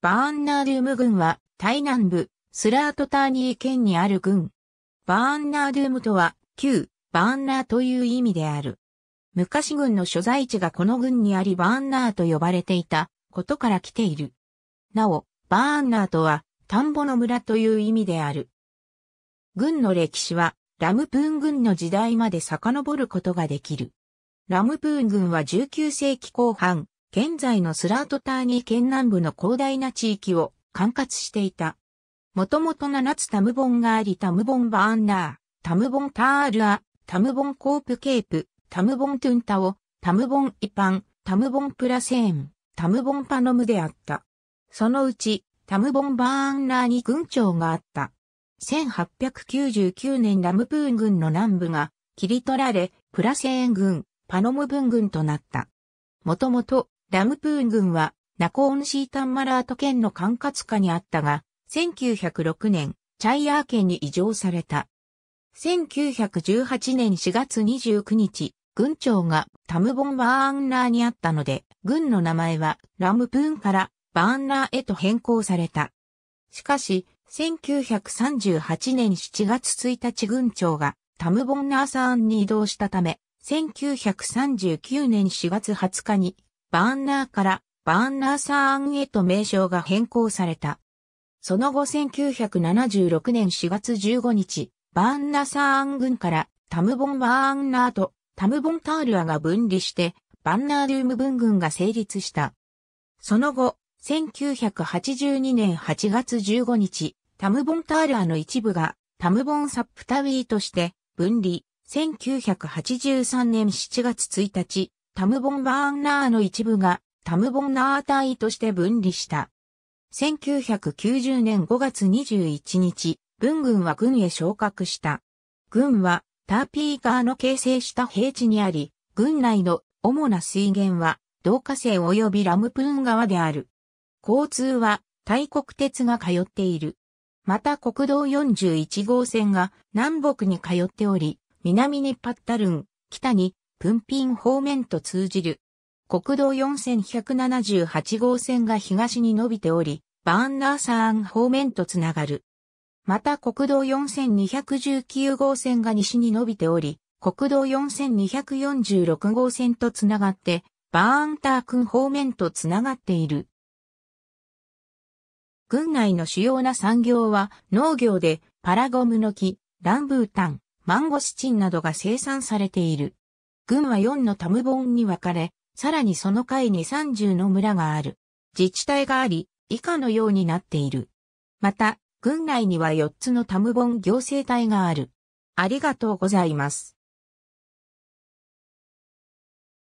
バーンナーデューム軍は、台南部、スラートターニー県にある軍。バーンナーデュームとは、旧、バーンナーという意味である。昔軍の所在地がこの軍にありバーンナーと呼ばれていたことから来ている。なお、バーンナーとは、田んぼの村という意味である。軍の歴史は、ラムプーン軍の時代まで遡ることができる。ラムプーン軍は19世紀後半、現在のスラートターニー県南部の広大な地域を管轄していた。もともと七つタムボンがありタムボンバーンナー、タムボンタールア、タムボンコープケープ、タムボントゥンタオ、タムボンイパン、タムボンプラセーン、タムボンパノムであった。そのうち、タムボンバーンナーに軍長があった。1899年ラムプーン軍の南部が切り取られ、プラセーン軍、パノムブン軍となった。もともとラムプーン軍はナコーンシータンマラート県の管轄下にあったが、1906年、チャイヤー県に移譲された。1918年4月29日、軍長がタムボンバーンラーにあったので、軍の名前はラムプーンからバーンラーへと変更された。しかし、1938年7月1日軍長がタムボンナーサーンに移動したため、1939年4月20日にバーンナーからバーンナーサーンへと名称が変更された。その後1976年4月15日、バーンナーサーン軍からタムボンバーンナーとタムボンタールアが分離して、バンナーデューム分軍が成立した。その後、1982年8月15日、タムボンタールアの一部がタムボンサップタウィーとして分離。1983年7月1日、タムボンバーンナーの一部がタムボンナー隊として分離した。1990年5月21日、文軍は軍へ昇格した。軍はターピーカーの形成した平地にあり、軍内の主な水源は、同化線及びラムプーン川である。交通は、大国鉄が通っている。また国道41号線が南北に通っており、南にパッタルン、北にプンピン方面と通じる。国道4178号線が東に伸びており、バーンナーサーン方面とつながる。また国道4219号線が西に伸びており、国道4246号線とつながって、バーンタークン方面とつながっている。軍内の主要な産業は農業でパラゴムの木、ランブータン、マンゴスチンなどが生産されている。軍は4のタムボンに分かれ、さらにその下位に30の村がある。自治体があり、以下のようになっている。また、軍内には4つのタムボン行政体がある。ありがとうございます。